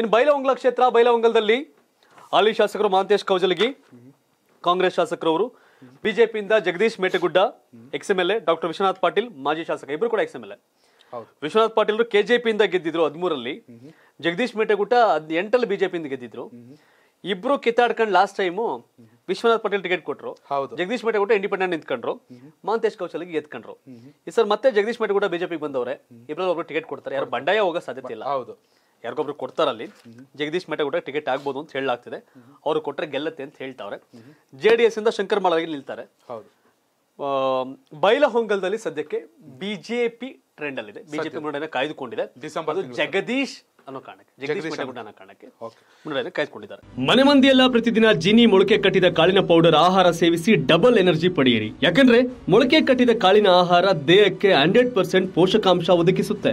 ಇನ್ನು ಬೈಲವಂಗಲ ಕ್ಷೇತ್ರ ಬೈಲವಂಗಲದಲ್ಲಿ ಹಾಲಿ ಶಾಸಕರು ಮಹಾಂತೇಶ್ ಕೌಜಲಗಿ ಕಾಂಗ್ರೆಸ್ ಶಾಸಕರವರು ಬಿಜೆಪಿಯಿಂದ Jagadish Metagudda ex M L A doctor Vishwanath Patil ಮಾಜಿ ಶಾಸಕ ಇಬ್ಬರು ಕೂಡ ex M L A Vishwanath Patil ಪಿಯಿಂದ ಗೆದ್ದಿದ್ರು ಹದಿಮೂರಲ್ಲಿ ಜಗದೀಶ್ ಮೇಟಗುಡ್ಡ ಎಂಟಲ್ಲಿ ಬಿಜೆಪಿಯಿಂದ ಗೆದ್ದಿದ್ರು ಇಬ್ರು ಕಿತ್ತಾಡ್ಕೊಂಡು last time Vishwanath Patil ticket ಕೊಟ್ಟರು ಜಗದೀಶ್ ಮೇಟೆಗೌಡ ಇಂಡಿಪೆಂಡೆಂಟ್ ನಿಂತ್ಕೊಂಡ್ರು ಮಹಾಂತೇಶ್ ಗೆ ಎತ್ಕೊಂಡ್ರು ಈ ಸರ್ ಮತ್ತೆ ಜಗದೀಶ್ ಮೇಟಗುಡ್ಡ ಬಿಜೆಪಿಗೆ ಬಂದವರೇ ಇಬ್ಬರಲ್ಲಿ ಒಬ್ರು ಟಿಕೆಟ್ ಕೊಡ್ತಾರೆ ಯಾರು ಬಂಡಾಯ ಹೋಗೋ ಸಾಧ್ಯತೆ ಇಲ್ಲ ಹೌದು ಯಾರಿಗೊಬ್ರು ಕೊಡ್ತಾರಲ್ಲಿ ಜಗದೀಶ್ ಮೇಟೆ ಕೂಡ ಟಿಕೆಟ್ ಆಗ್ಬೋದು ಅಂತ ಹೇಳಲಾಗ್ತಿದೆ ಅವರು ಕೊಟ್ಟರೆ ಗೆಲ್ಲತ್ತೆ ಅಂತ ಹೇಳ್ತಾವ್ರೆ ಜೆ ಡಿ ಎಸ್ ಇಂದ ಶಂಕರ್ ಮಾಲಾಗಿ ನಿಲ್ತಾರೆ ಬೈಲಹೊಂಗಲ್ದಲ್ಲಿ ಸದ್ಯಕ್ಕೆ ಬಿಜೆಪಿ ಟ್ರೆಂಡ್ ಅಲ್ಲಿದೆ ಬಿಜೆಪಿ ಮುನ್ನಡೆನ ಕಾಯ್ದುಕೊಂಡಿದೆ ಜಗದೀಶ್ ಅನ್ನೋ ಕಾರಣಕ್ಕೆ ಜಗದೀಶ್ ಅನ್ನೋ ಕಾರಣಕ್ಕೆ ಮುನ್ನಡೆಯನ್ನು ಕಾಯ್ದುಕೊಂಡಿದ್ದಾರೆ ಮನೆ ಮಂದಿಯೆಲ್ಲ ಪ್ರತಿದಿನ ಜಿನಿ ಮೊಳಕೆ ಕಟ್ಟಿದ ಕಾಳಿನ ಪೌಡರ್ ಆಹಾರ ಸೇವಿಸಿ ಡಬಲ್ ಎನರ್ಜಿ ಪಡೆಯಿರಿ ಯಾಕಂದ್ರೆ ಮೊಳಕೆ ಕಟ್ಟಿದ ಕಾಳಿನ ಆಹಾರ ದೇಹಕ್ಕೆ ಹಂಡ್ರೆಡ್ ಪರ್ಸೆಂಟ್ ಪೋಷಕಾಂಶ ಒದಗಿಸುತ್ತೆ